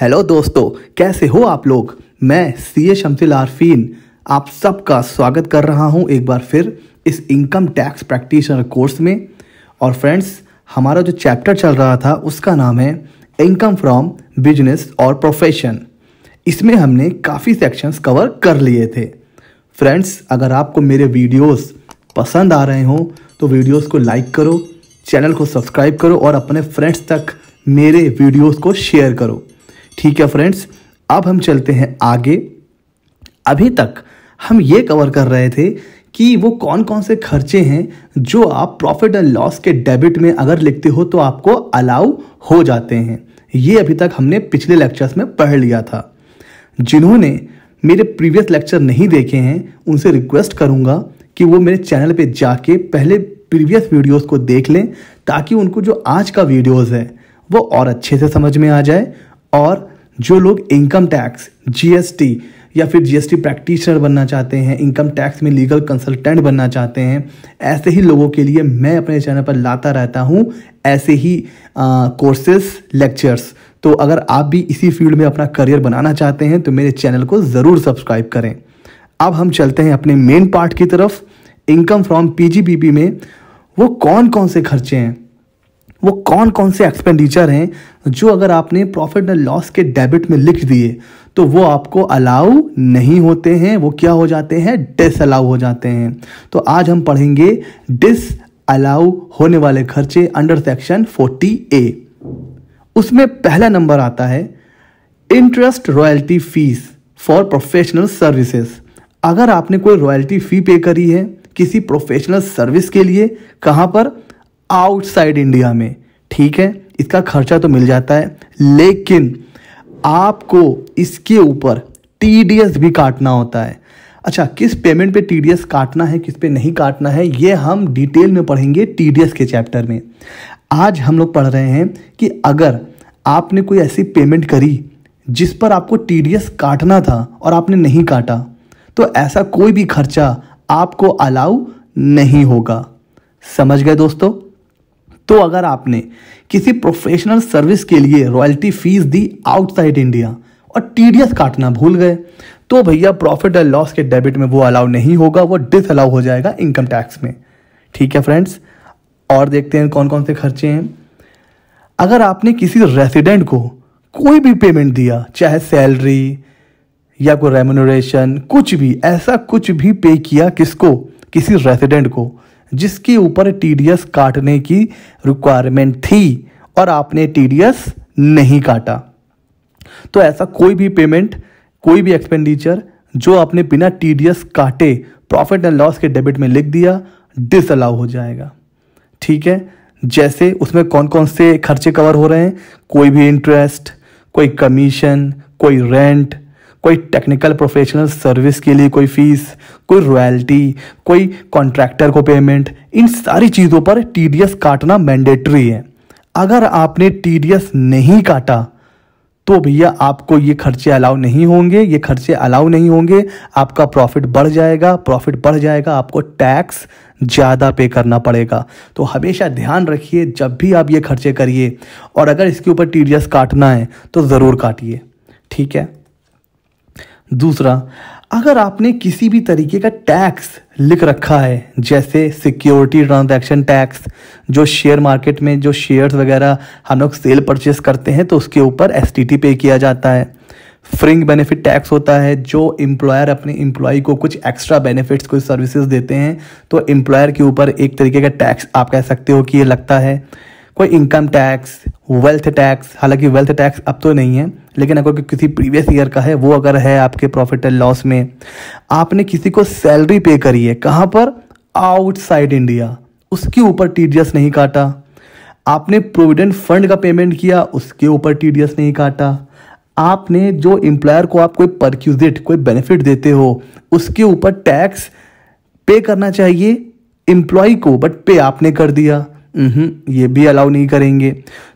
hello दोस्तों कैसे हो आप लोग मैं सी ए शमसिल आरफीन आप सबका स्वागत कर रहा हूं एक बार फिर इस इनकम टैक्स प्रैक्टिशनर कोर्स में और फ्रेंड्स हमारा जो चैप्टर चल रहा था उसका नाम है इनकम फ्रॉम बिजनेस और प्रोफेशन इसमें हमने काफ़ी सेक्शंस कवर कर लिए थे फ्रेंड्स अगर आपको मेरे वीडियोस पसंद आ रहे हों तो वीडियोस को लाइक करो चैनल को सब्सक्राइब करो और अपने फ्रेंड्स तक मेरे वीडियोस को शेयर करो ठीक है फ्रेंड्स अब हम चलते हैं आगे अभी तक हम ये कवर कर रहे थे कि वो कौन कौन से खर्चे हैं जो आप प्रॉफिट एंड लॉस के डेबिट में अगर लिखते हो तो आपको अलाउ हो जाते हैं ये अभी तक हमने पिछले लेक्चर्स में पढ़ लिया था जिन्होंने मेरे प्रीवियस लेक्चर नहीं देखे हैं उनसे रिक्वेस्ट करूँगा कि वो मेरे चैनल पे जाके पहले प्रीवियस वीडियोस को देख लें ताकि उनको जो आज का वीडियोस है वो और अच्छे से समझ में आ जाए और जो लोग इनकम टैक्स जीएसटी या फिर जीएसटी प्रैक्टिशनर बनना चाहते हैं इनकम टैक्स में लीगल कंसल्टेंट बनना चाहते हैं ऐसे ही लोगों के लिए मैं अपने चैनल पर लाता रहता हूँ ऐसे ही कोर्सेस लेक्चर्स तो अगर आप भी इसी फील्ड में अपना करियर बनाना चाहते हैं तो मेरे चैनल को ज़रूर सब्सक्राइब करें अब हम चलते हैं अपने मेन पार्ट की तरफ इनकम फ्रॉम पी में वो कौन कौन से खर्चे हैं वो कौन कौन से एक्सपेंडिचर हैं जो अगर आपने प्रॉफिट एंड लॉस के डेबिट में लिख दिए तो वो आपको अलाउ नहीं होते हैं वो क्या हो जाते हैं डिस अलाउ हो जाते हैं तो आज हम पढ़ेंगे डिस अलाउ होने वाले खर्चे अंडर सेक्शन 40 ए उसमें पहला नंबर आता है interest royalty fees for professional services अगर आपने कोई रॉयल्टी फ़ी पे करी है किसी प्रोफेशनल सर्विस के लिए कहाँ पर आउटसाइड इंडिया में ठीक है इसका खर्चा तो मिल जाता है लेकिन आपको इसके ऊपर टी भी काटना होता है अच्छा किस पेमेंट पे टी काटना है किस पे नहीं काटना है ये हम डिटेल में पढ़ेंगे टी के चैप्टर में आज हम लोग पढ़ रहे हैं कि अगर आपने कोई ऐसी पेमेंट करी जिस पर आपको टी काटना था और आपने नहीं काटा तो ऐसा कोई भी खर्चा आपको अलाउ नहीं होगा समझ गए दोस्तों तो अगर आपने किसी प्रोफेशनल सर्विस के लिए रॉयल्टी फीस दी आउटसाइड इंडिया और टी काटना भूल गए तो भैया प्रॉफिट एंड लॉस के डेबिट में वो अलाउ नहीं होगा वो डिस अलाउ हो जाएगा इनकम टैक्स में ठीक है फ्रेंड्स और देखते हैं कौन कौन से खर्चे हैं अगर आपने किसी रेसिडेंट को कोई भी पेमेंट दिया चाहे सैलरी या कोई रेमोनोरेशन कुछ भी ऐसा कुछ भी पे किया किसको किसी रेसिडेंट को जिसके ऊपर टीडीएस काटने की रिक्वायरमेंट थी और आपने टीडीएस नहीं काटा तो ऐसा कोई भी पेमेंट कोई भी एक्सपेंडिचर जो आपने बिना टीडीएस काटे प्रॉफिट एंड लॉस के डेबिट में लिख दिया डिसअलाउ हो जाएगा ठीक है जैसे उसमें कौन कौन से खर्चे कवर हो रहे हैं कोई भी इंटरेस्ट कोई कमीशन कोई रेंट कोई टेक्निकल प्रोफेशनल सर्विस के लिए कोई फीस कोई रॉयल्टी कोई कॉन्ट्रैक्टर को पेमेंट इन सारी चीज़ों पर टी काटना मैंडेटरी है अगर आपने टी नहीं काटा तो भैया आपको ये खर्चे अलाउ नहीं होंगे ये खर्चे अलाउ नहीं होंगे आपका प्रॉफिट बढ़ जाएगा प्रॉफिट बढ़ जाएगा आपको टैक्स ज़्यादा पे करना पड़ेगा तो हमेशा ध्यान रखिए जब भी आप ये खर्चे करिए और अगर इसके ऊपर टी काटना है तो ज़रूर काटिए ठीक है दूसरा अगर आपने किसी भी तरीके का टैक्स लिख रखा है जैसे सिक्योरिटी ट्रांजैक्शन टैक्स जो शेयर मार्केट में जो शेयर्स वगैरह हम लोग सेल परचेस करते हैं तो उसके ऊपर एस पे किया जाता है फ्रिंग बेनिफिट टैक्स होता है जो एम्प्लॉयर अपने एम्प्लॉय को कुछ एक्स्ट्रा बेनिफिट्स कुछ सर्विसेज देते हैं तो एम्प्लॉयर के ऊपर एक तरीके का टैक्स आप कह सकते हो कि ये लगता है कोई इनकम टैक्स वेल्थ टैक्स हालांकि वेल्थ टैक्स अब तो नहीं है लेकिन अगर किसी प्रीवियस ईयर का है वो अगर है आपके प्रॉफिट एंड लॉस में आपने किसी को सैलरी पे करी है कहाँ पर आउटसाइड इंडिया उसके ऊपर टी नहीं काटा आपने प्रोविडेंट फंड का पेमेंट किया उसके ऊपर टी नहीं काटा आपने जो एम्प्लॉयर को आप कोई परक्यूजिट कोई बेनिफिट देते हो उसके ऊपर टैक्स पे करना चाहिए एम्प्लॉय को बट पे आपने कर दिया हम्म, ये भी अलाउ नहीं करेंगे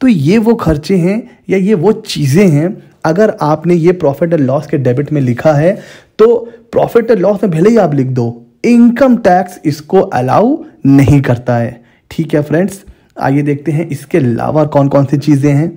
तो ये वो खर्चे हैं या ये वो चीज़ें हैं अगर आपने ये प्रॉफिट एंड लॉस के डेबिट में लिखा है तो प्रॉफिट एंड लॉस में भले ही आप लिख दो इनकम टैक्स इसको अलाउ नहीं करता है ठीक है फ्रेंड्स आइए देखते हैं इसके अलावा कौन कौन सी चीज़ें हैं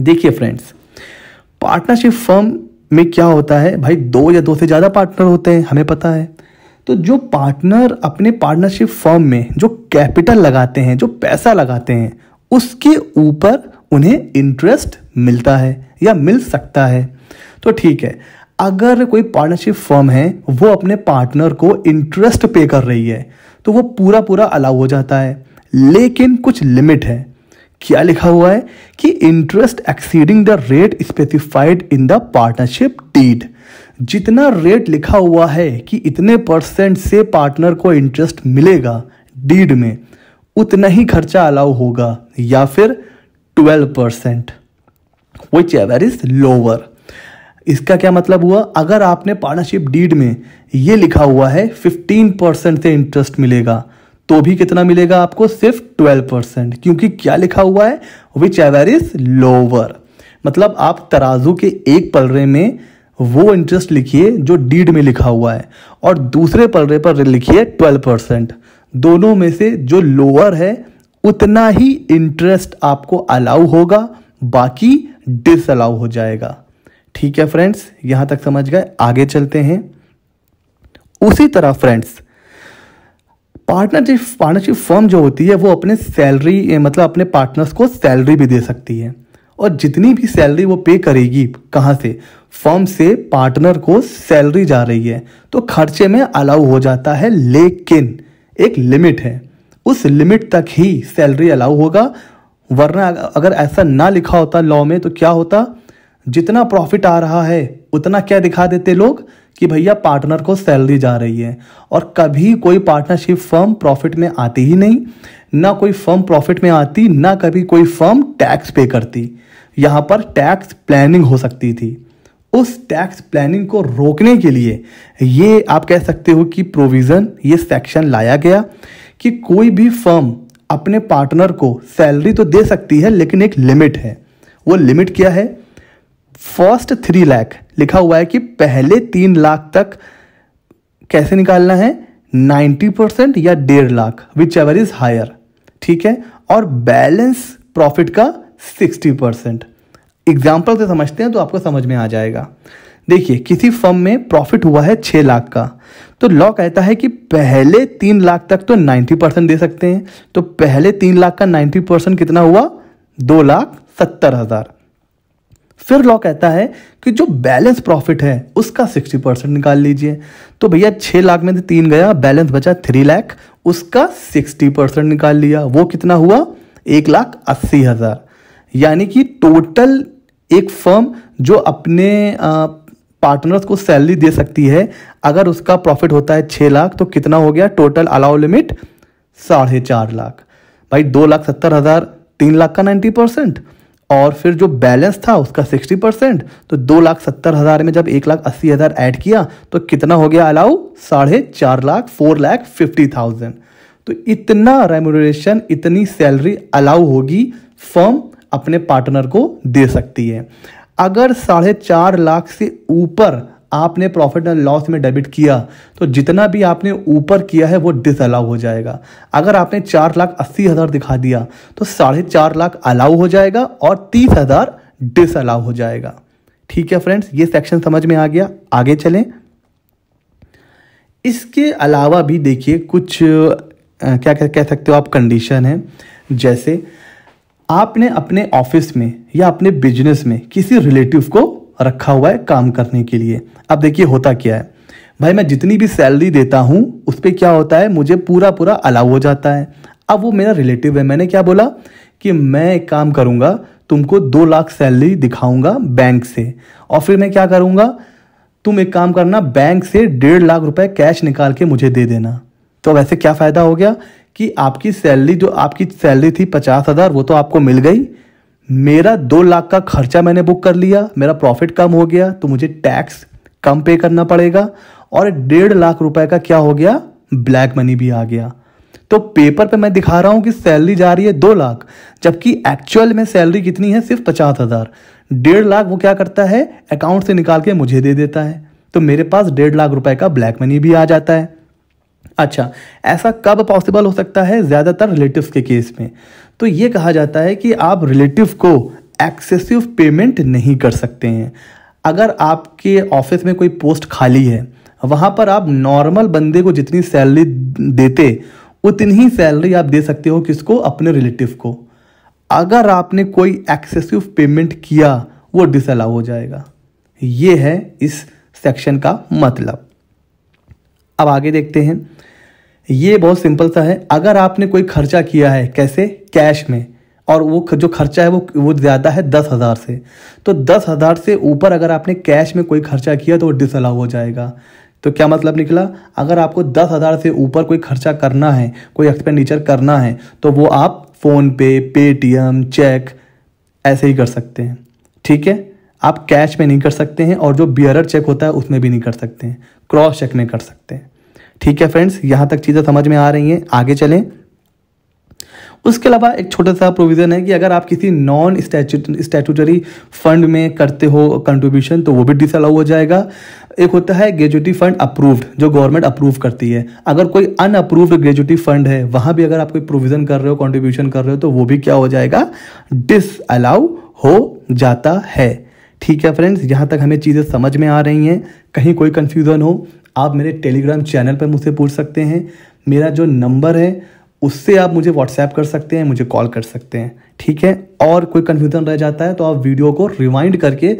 देखिए फ्रेंड्स पार्टनरशिप फर्म में क्या होता है भाई दो या दो से ज़्यादा पार्टनर होते हैं हमें पता है तो जो पार्टनर अपने पार्टनरशिप फॉर्म में जो कैपिटल लगाते हैं जो पैसा लगाते हैं उसके ऊपर उन्हें इंटरेस्ट मिलता है या मिल सकता है तो ठीक है अगर कोई पार्टनरशिप फर्म है वो अपने पार्टनर को इंटरेस्ट पे कर रही है तो वो पूरा पूरा अलाउ हो जाता है लेकिन कुछ लिमिट है क्या लिखा हुआ है कि interest exceeding the rate specified in the partnership deed जितना रेट लिखा हुआ है कि इतने परसेंट से पार्टनर को इंटरेस्ट मिलेगा डीड में उतना ही खर्चा अलाउ होगा या फिर twelve percent whichever is lower इसका क्या मतलब हुआ अगर आपने पार्टनरशिप डीड में ये लिखा हुआ है फिफ्टीन परसेंट से इंटरेस्ट मिलेगा तो भी कितना मिलेगा आपको सिर्फ ट्वेल्व परसेंट क्योंकि क्या लिखा हुआ है विच एवर इज लोअर मतलब आप तराजू के एक पलरे में वो इंटरेस्ट लिखिए जो डीड में लिखा हुआ है और दूसरे पल्ले पर लिखिए ट्वेल्व परसेंट दोनों में से जो लोअर है उतना ही इंटरेस्ट आपको अलाउ होगा बाकी डिस अलाउ हो जाएगा ठीक है फ्रेंड्स यहां तक समझ गए आगे चलते हैं उसी तरह फ्रेंड्स पार्टनरशिप पार्टनरशिप फर्म जो होती है वो अपने सैलरी मतलब अपने पार्टनर्स को सैलरी भी दे सकती है और जितनी भी सैलरी वो पे करेगी कहाँ से फर्म से पार्टनर को सैलरी जा रही है तो खर्चे में अलाउ हो जाता है लेकिन एक लिमिट है उस लिमिट तक ही सैलरी अलाउ होगा वरना अगर ऐसा ना लिखा होता लॉ में तो क्या होता जितना प्रॉफिट आ रहा है उतना क्या दिखा देते लोग कि भैया पार्टनर को सैलरी जा रही है और कभी कोई पार्टनरशिप फर्म प्रॉफिट में आती ही नहीं ना कोई फर्म प्रॉफिट में आती ना कभी कोई फर्म टैक्स पे करती यहाँ पर टैक्स प्लानिंग हो सकती थी उस टैक्स प्लानिंग को रोकने के लिए ये आप कह सकते हो कि प्रोविज़न ये सेक्शन लाया गया कि कोई भी फर्म अपने पार्टनर को सैलरी तो दे सकती है लेकिन एक लिमिट है वो लिमिट क्या है फर्स्ट थ्री लाख लिखा हुआ है कि पहले तीन लाख तक कैसे निकालना है नाइन्टी परसेंट या डेढ़ lakh whichever is higher ठीक है और बैलेंस प्रॉफिट का सिक्सटी परसेंट एग्जाम्पल से समझते हैं तो आपको समझ में आ जाएगा देखिए किसी फर्म में प्रॉफिट हुआ है छः लाख का तो लॉ कहता है कि पहले तीन लाख तक तो नाइन्टी परसेंट दे सकते हैं तो पहले तीन लाख का नाइन्टी परसेंट कितना हुआ दो लाख सत्तर हज़ार फिर लॉ कहता है कि जो बैलेंस प्रॉफिट है उसका सिक्सटी परसेंट निकाल लीजिए तो भैया छः लाख में से तीन गया बैलेंस बचा थ्री लाख उसका सिक्सटी परसेंट निकाल लिया वो कितना हुआ एक लाख अस्सी हज़ार यानी कि टोटल एक फर्म जो अपने पार्टनर्स को सैलरी दे सकती है अगर उसका प्रॉफिट होता है छः लाख तो कितना हो गया टोटल अलाउ लिमिट साढ़े चार लाख भाई दो लाख सत्तर हज़ार तीन लाख का नाइन्टी परसेंट और फिर जो बैलेंस था उसका सिक्सटी परसेंट तो दो लाख सत्तर हज़ार में जब एक लाख अस्सी हज़ार ऐड किया तो कितना हो गया अलाउ साढ़े चार lakh four lakh fifty thousand तो इतना रेमोरेशन इतनी सैलरी अलाउ होगी फर्म अपने पार्टनर को दे सकती है अगर साढ़े चार लाख से ऊपर आपने प्रॉफिट एंड लॉस में डेबिट किया तो जितना भी आपने ऊपर किया है वो डिसअलाउ हो जाएगा अगर आपने चार लाख अस्सी हज़ार दिखा दिया तो साढ़े चार लाख अलाउ हो जाएगा और तीस हज़ार डिसअलाउ हो जाएगा ठीक है फ्रेंड्स ये सेक्शन समझ में आ गया आगे चलें इसके अलावा भी देखिए कुछ क्या कह सकते हो आप कंडीशन है जैसे आपने अपने ऑफिस में या अपने बिजनेस में किसी रिलेटिव को रखा हुआ है काम करने के लिए अब देखिए होता क्या है भाई मैं जितनी भी सैलरी देता हूँ उस पर क्या होता है मुझे पूरा पूरा अलाउ हो जाता है अब वो मेरा रिलेटिव है मैंने क्या बोला कि मैं एक काम करूँगा तुमको दो लाख सैलरी दिखाऊंगा बैंक से और फिर मैं क्या करूँगा तुम एक काम करना बैंक से डेढ़ लाख रुपए कैश निकाल के मुझे दे देना तो वैसे क्या फ़ायदा हो गया कि आपकी सैलरी जो आपकी सैलरी थी पचास हज़ार वो तो आपको मिल गई मेरा दो लाख का खर्चा मैंने बुक कर लिया मेरा प्रॉफिट कम हो गया तो मुझे टैक्स कम पे करना पड़ेगा और डेढ़ लाख रुपए का क्या हो गया ब्लैक मनी भी आ गया तो पेपर पे मैं दिखा रहा हूं कि सैलरी जा रही है दो लाख जबकि एक्चुअल में सैलरी कितनी है सिर्फ पचास हज़ार डेढ़ लाख वो क्या करता है अकाउंट से निकाल के मुझे दे देता है तो मेरे पास डेढ़ लाख रुपए का ब्लैक मनी भी आ जाता है अच्छा ऐसा कब पॉसिबल हो सकता है ज़्यादातर रिलेटिव के केस में तो ये कहा जाता है कि आप रिलेटिव को एक्सेसिव पेमेंट नहीं कर सकते हैं अगर आपके ऑफिस में कोई पोस्ट खाली है वहां पर आप नॉर्मल बंदे को जितनी सैलरी देते उतनी ही सैलरी आप दे सकते हो किसको अपने रिलेटिव को अगर आपने कोई एक्सेसिव पेमेंट किया वो डिसअलाउ हो जाएगा ये है इस सेक्शन का मतलब अब आगे देखते हैं ये बहुत सिंपल सा है अगर आपने कोई खर्चा किया है कैसे कैश में और वो जो खर्चा है वो वो ज़्यादा है दस हज़ार से तो दस हज़ार से ऊपर अगर आपने कैश में कोई खर्चा किया तो वो डिसअलाउ हो जाएगा तो क्या मतलब निकला अगर आपको दस हज़ार से ऊपर कोई खर्चा करना है कोई एक्सपेंडिचर करना है तो वो आप फ़ोनपे पेटीएम चेक ऐसे ही कर सकते हैं ठीक है आप कैश में नहीं कर सकते हैं और जो बियरर चेक होता है उसमें भी नहीं कर सकते हैं क्रॉस चेक में कर सकते हैं ठीक है फ्रेंड्स यहां तक चीज़ें समझ में आ रही हैं आगे चलें उसके अलावा एक छोटा सा प्रोविज़न है कि अगर आप किसी नॉन स्टैटूटरी फंड में करते हो कंट्रीब्यूशन तो वो भी डिसअलाउ हो जाएगा एक होता है ग्रेजुटी फंड अप्रूव्ड जो गवर्नमेंट अप्रूव करती है अगर कोई अनअप्रूव्ड ग्रेजुटी फंड है वहां भी अगर आप कोई प्रोविज़न कर रहे हो कॉन्ट्रीब्यूशन कर रहे हो तो वो भी क्या हो जाएगा डिसअलाउ हो जाता है ठीक है फ्रेंड्स यहां तक हमें चीज़ें समझ में आ रही हैं कहीं कोई कंफ्यूजन हो आप मेरे टेलीग्राम चैनल पर मुझसे पूछ सकते हैं मेरा जो नंबर है उससे आप मुझे व्हाट्सएप कर सकते हैं मुझे कॉल कर सकते हैं ठीक है और कोई कन्फ्यूज़न रह जाता है तो आप वीडियो को रिवाइंड करके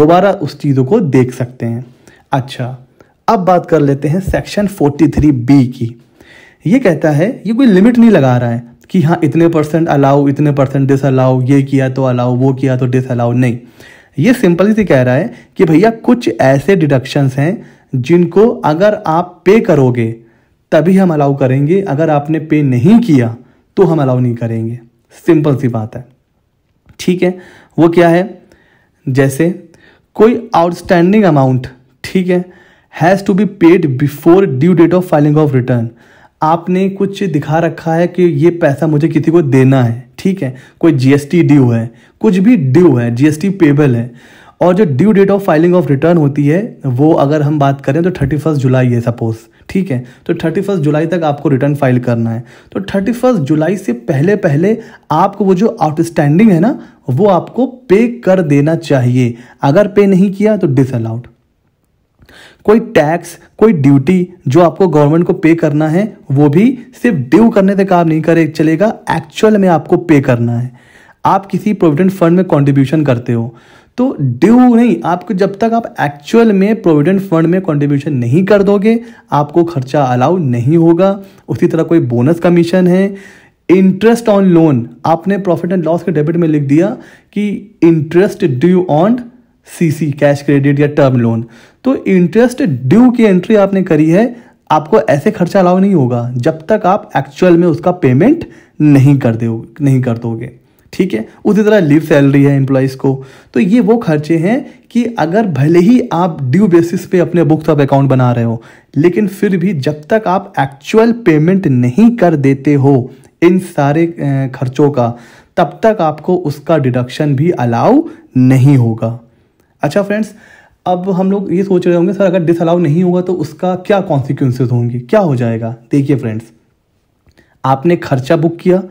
दोबारा उस चीज़ों को देख सकते हैं अच्छा अब बात कर लेते हैं सेक्शन 43 बी की ये कहता है ये कोई लिमिट नहीं लगा रहा है कि हाँ इतने परसेंट अलाउ इतने परसेंट डिस अलाउ ये किया तो अलाउ वो किया तो डिस अलाउ नहीं ये सिंपल से कह रहा है कि भैया कुछ ऐसे डिडक्शंस हैं जिनको अगर आप पे करोगे तभी हम अलाउ करेंगे अगर आपने पे नहीं किया तो हम अलाउ नहीं करेंगे सिंपल सी बात है ठीक है वो क्या है जैसे कोई आउटस्टैंडिंग अमाउंट ठीक है has to be paid before due date of filing of return आपने कुछ दिखा रखा है कि ये पैसा मुझे किसी को देना है ठीक है कोई जीएसटी ड्यू है कुछ भी ड्यू है जीएसटी पेबल है और जो due date of filing of return होती है वो अगर हम बात करें तो थर्टी फर्स्ट जुलाई है सपोज ठीक है तो थर्टी फर्स्ट जुलाई तक आपको रिटर्न फाइल करना है तो थर्टी फर्स्ट जुलाई से पहले पहले आपको वो जो आउटस्टैंडिंग है ना वो आपको पे कर देना चाहिए अगर पे नहीं किया तो डिसअलाउड कोई टैक्स कोई ड्यूटी जो आपको गवर्नमेंट को पे करना है वो भी सिर्फ ड्यू करने से काम नहीं करे चलेगा एक्चुअल में आपको पे करना है आप किसी प्रोविडेंट फंड में कॉन्ट्रीब्यूशन करते हो तो ड्यू नहीं आपको जब तक आप एक्चुअल में प्रोविडेंट फंड में कंट्रीब्यूशन नहीं कर दोगे आपको खर्चा अलाउ नहीं होगा उसी तरह कोई बोनस कमीशन है इंटरेस्ट ऑन लोन आपने प्रॉफिट एंड लॉस के डेबिट में लिख दिया कि interest due on CC cash credit या टर्म लोन तो इंटरेस्ट ड्यू की एंट्री आपने करी है आपको ऐसे खर्चा अलाउ नहीं होगा जब तक आप एक्चुअल में उसका पेमेंट नहीं कर दो नहीं कर दोगे ठीक है उसी तरह लीव सैलरी है एम्प्लॉयज़ को तो ये वो खर्चे हैं कि अगर भले ही आप ड्यू बेसिस पे अपने बुक्स ऑफ अकाउंट बना रहे हो लेकिन फिर भी जब तक आप एक्चुअल पेमेंट नहीं कर देते हो इन सारे खर्चों का तब तक आपको उसका डिडक्शन भी अलाउ नहीं होगा अच्छा फ्रेंड्स अब हम लोग ये सोच रहे होंगे सर अगर डिस अलाउ नहीं होगा तो उसका क्या कॉन्सिक्वेंसेज होंगे क्या हो जाएगा देखिए फ्रेंड्स आपने खर्चा बुक किया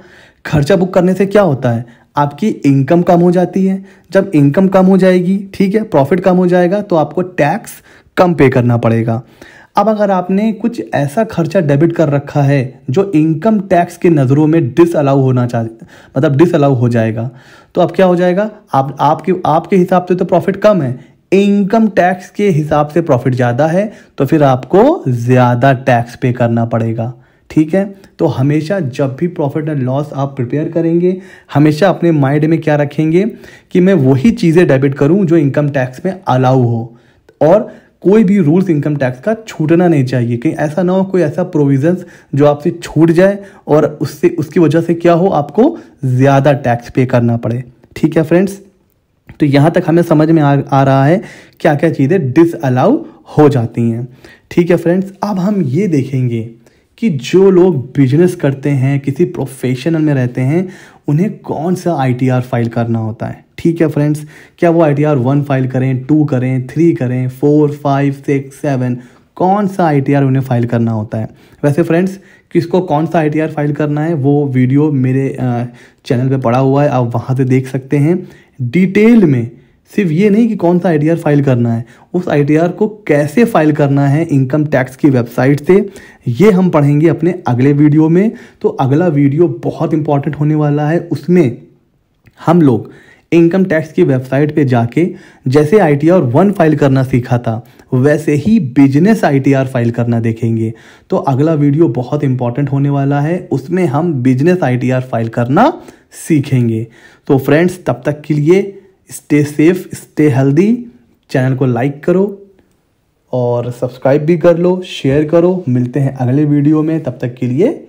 खर्चा बुक करने से क्या होता है आपकी इनकम कम हो जाती है जब इनकम कम हो जाएगी ठीक है प्रॉफिट कम हो जाएगा तो आपको टैक्स कम पे करना पड़ेगा अब अगर आपने कुछ ऐसा खर्चा डेबिट कर रखा है जो इनकम टैक्स के नज़रों में डिसअलाउ होना चाहिए मतलब डिसअलाउ हो जाएगा तो अब क्या हो जाएगा आप आपके आपके हिसाब से तो प्रॉफिट कम है इनकम टैक्स के हिसाब से प्रॉफिट ज़्यादा है तो फिर आपको ज़्यादा टैक्स पे करना पड़ेगा ठीक है तो हमेशा जब भी प्रॉफिट एंड लॉस आप प्रिपेयर करेंगे हमेशा अपने माइंड में क्या रखेंगे कि मैं वही चीज़ें डेबिट करूं जो इनकम टैक्स में अलाउ हो और कोई भी रूल्स इनकम टैक्स का छूटना नहीं चाहिए कहीं ऐसा ना हो कोई ऐसा प्रोविजंस जो आपसे छूट जाए और उससे उसकी वजह से क्या हो आपको ज़्यादा टैक्स पे करना पड़े ठीक है फ्रेंड्स तो यहाँ तक हमें समझ में आ, आ रहा है क्या क्या चीज़ें डिसअलाउ हो जाती हैं ठीक है फ्रेंड्स अब हम ये देखेंगे कि जो लोग बिजनेस करते हैं किसी प्रोफेशनल में रहते हैं उन्हें कौन सा आई फाइल करना होता है ठीक है फ्रेंड्स क्या वो I T R one file करें टू करें थ्री करें फोर फाइव सिक्स सेवन कौन सा आई टी आर उन्हें फाइल करना होता है वैसे फ्रेंड्स किसको कौन सा आई टी आर फाइल करना है वो वीडियो मेरे चैनल पे पड़ा हुआ है आप वहाँ से देख सकते हैं डिटेल में सिर्फ ये नहीं कि कौन सा आई फाइल करना है उस आई को कैसे फाइल करना है इनकम टैक्स की वेबसाइट से ये हम पढ़ेंगे अपने अगले वीडियो में तो अगला वीडियो बहुत इंपॉर्टेंट होने वाला है उसमें हम लोग इनकम टैक्स की वेबसाइट पे जाके जैसे I T R one file करना सीखा था वैसे ही business I T R file करना देखेंगे तो अगला वीडियो बहुत इंपॉर्टेंट होने वाला है उसमें हम business I T R file करना सीखेंगे तो फ्रेंड्स तब तक के लिए stay safe stay healthy channel को लाइक करो और सब्सक्राइब भी कर लो शेयर करो मिलते हैं अगले वीडियो में तब तक के लिए